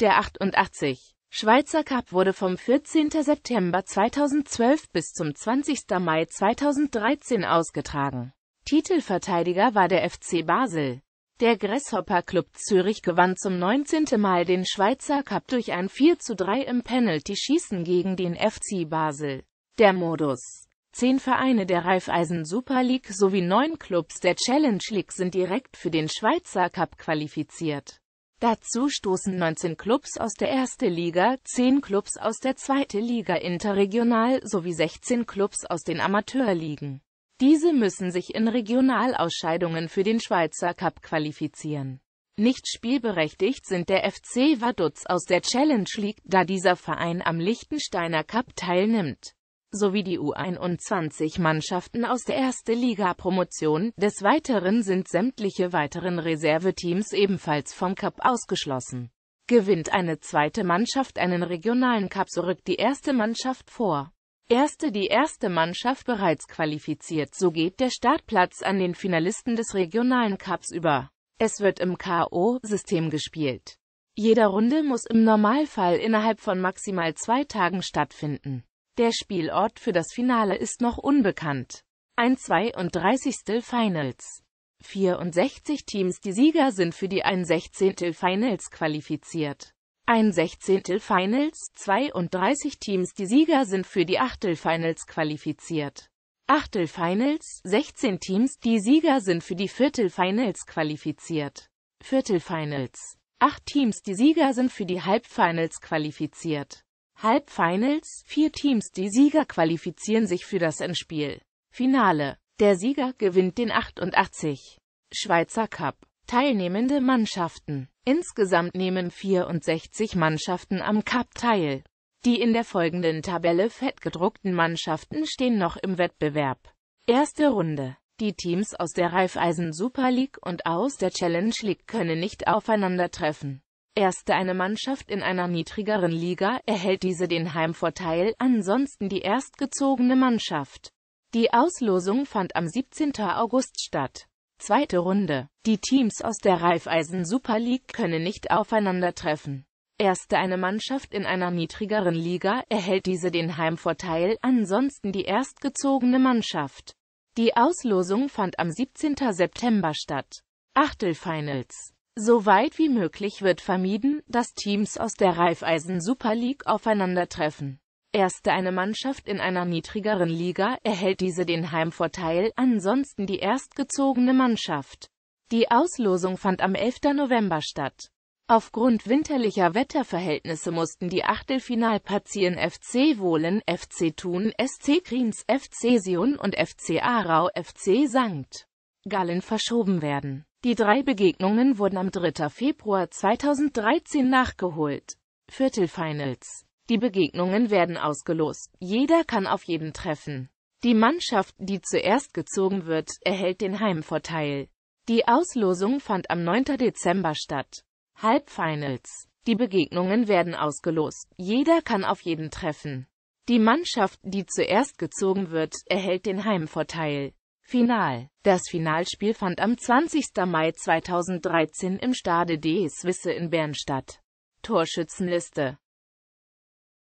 der 88. Schweizer Cup wurde vom 14. September 2012 bis zum 20. Mai 2013 ausgetragen. Titelverteidiger war der FC Basel. Der Grasshopper Club Zürich gewann zum 19. Mal den Schweizer Cup durch ein 4 zu 3 im Penalty-Schießen gegen den FC Basel. Der Modus Zehn Vereine der Raiffeisen Super League sowie neun Clubs der Challenge League sind direkt für den Schweizer Cup qualifiziert. Dazu stoßen 19 Clubs aus der 1. Liga, 10 Clubs aus der 2. Liga interregional sowie 16 Clubs aus den Amateurligen. Diese müssen sich in Regionalausscheidungen für den Schweizer Cup qualifizieren. Nicht spielberechtigt sind der FC Vaduz aus der Challenge League, da dieser Verein am Liechtensteiner Cup teilnimmt sowie die U21-Mannschaften aus der Erste Liga Promotion. Des Weiteren sind sämtliche weiteren Reserveteams ebenfalls vom Cup ausgeschlossen. Gewinnt eine zweite Mannschaft einen regionalen Cup, so rückt die erste Mannschaft vor. Erste die erste Mannschaft bereits qualifiziert, so geht der Startplatz an den Finalisten des regionalen Cups über. Es wird im KO-System gespielt. Jeder Runde muss im Normalfall innerhalb von maximal zwei Tagen stattfinden. Der Spielort für das Finale ist noch unbekannt. Ein 32. Finals. 64 Teams Die Sieger sind für die ein Sechzehntel Finals qualifiziert. Ein Sechzehntel Finals, 32 Teams Die Sieger sind für die Achtelfinals qualifiziert. Achtelfinals, 16 Teams Die Sieger sind für die Viertelfinals qualifiziert. Viertelfinals, 8 Teams Die Sieger sind für die Halbfinals qualifiziert. Halbfinals, vier Teams, die Sieger qualifizieren sich für das Endspiel. Finale. Der Sieger gewinnt den 88. Schweizer Cup. Teilnehmende Mannschaften. Insgesamt nehmen 64 Mannschaften am Cup teil. Die in der folgenden Tabelle fettgedruckten Mannschaften stehen noch im Wettbewerb. Erste Runde. Die Teams aus der Raiffeisen Super League und aus der Challenge League können nicht aufeinandertreffen. Erste eine Mannschaft in einer niedrigeren Liga, erhält diese den Heimvorteil, ansonsten die erstgezogene Mannschaft. Die Auslosung fand am 17. August statt. Zweite Runde. Die Teams aus der Raiffeisen Super League können nicht aufeinandertreffen. Erste eine Mannschaft in einer niedrigeren Liga, erhält diese den Heimvorteil, ansonsten die erstgezogene Mannschaft. Die Auslosung fand am 17. September statt. Achtelfinals Soweit wie möglich wird vermieden, dass Teams aus der Raiffeisen Super League aufeinandertreffen. Erste eine Mannschaft in einer niedrigeren Liga erhält diese den Heimvorteil, ansonsten die erstgezogene Mannschaft. Die Auslosung fand am 11. November statt. Aufgrund winterlicher Wetterverhältnisse mussten die Achtelfinalpartien FC Wohlen, FC Thun, SC Kriens, FC Sion und FC Aarau, FC St. Gallen verschoben werden. Die drei Begegnungen wurden am 3. Februar 2013 nachgeholt. Viertelfinals. Die Begegnungen werden ausgelost. Jeder kann auf jeden treffen. Die Mannschaft, die zuerst gezogen wird, erhält den Heimvorteil. Die Auslosung fand am 9. Dezember statt. Halbfinals. Die Begegnungen werden ausgelost. Jeder kann auf jeden treffen. Die Mannschaft, die zuerst gezogen wird, erhält den Heimvorteil. Final. Das Finalspiel fand am 20. Mai 2013 im Stade des Wisse in Bern statt. Torschützenliste